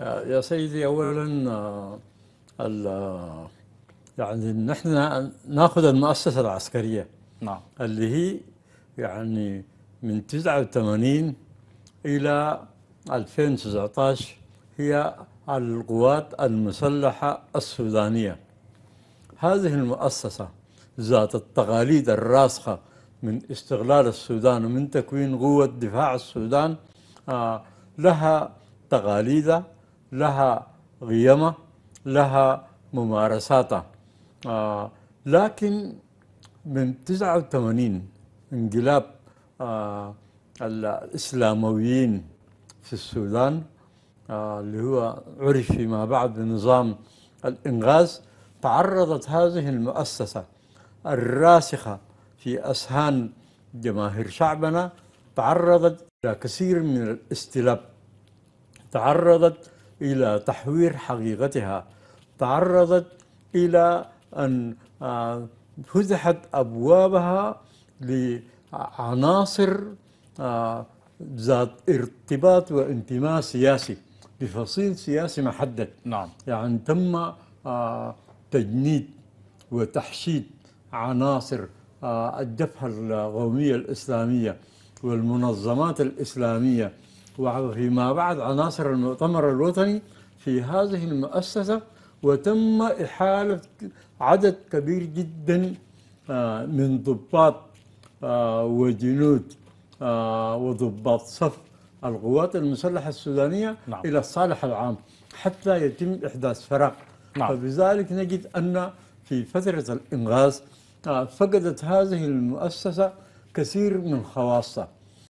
آه، يا سيدي أولا آه، آه، يعني نحن ناخذ المؤسسة العسكرية نعم اللي هي يعني من 89 إلى 2019 هي القوات المسلحة السودانية هذه المؤسسة ذات التقاليد الراسخة من استغلال السودان ومن تكوين قوة دفاع السودان لها تقاليد لها قيمة لها ممارساتها آه لكن من 89 انقلاب آه الإسلامويين في السودان آه اللي هو عرف فيما بعد بنظام الإنغاز تعرضت هذه المؤسسة الراسخة في أسهان جماهير شعبنا تعرضت إلى كثير من الاستلاب تعرضت إلى تحوير حقيقتها تعرضت إلى أن آه، فتحت أبوابها لعناصر آه، ذات ارتباط وانتماء سياسي بفصيل سياسي محدد نعم يعني تم آه، تجنيد وتحشيد عناصر الجبهة القومية الإسلامية والمنظمات الإسلامية وفيما بعد عناصر المؤتمر الوطني في هذه المؤسسة وتم إحالة عدد كبير جدا آه، من ضباط آه، وجنود آه، وضباط صف القوات المسلحة السودانية نعم. إلى الصالح العام حتى يتم إحداث فراغ نعم. فبذلك نجد أن في فترة الإنغاز فقدت هذه المؤسسة كثير من خواصها